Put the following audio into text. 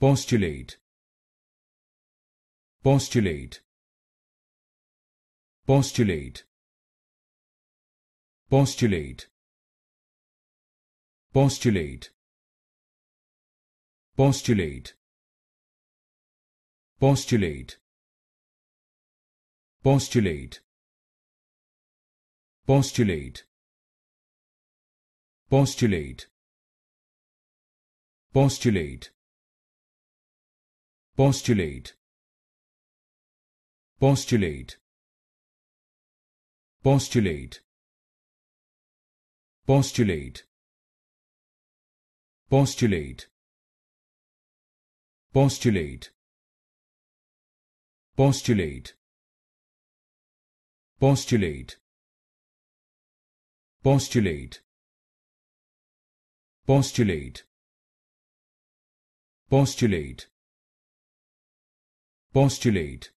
postulate postulate postulate postulate postulate postulate postulate postulate postulate postulate postulate postulate postulate postulate postulate postulate postulate postulate postulate postulate postulate postulate postulate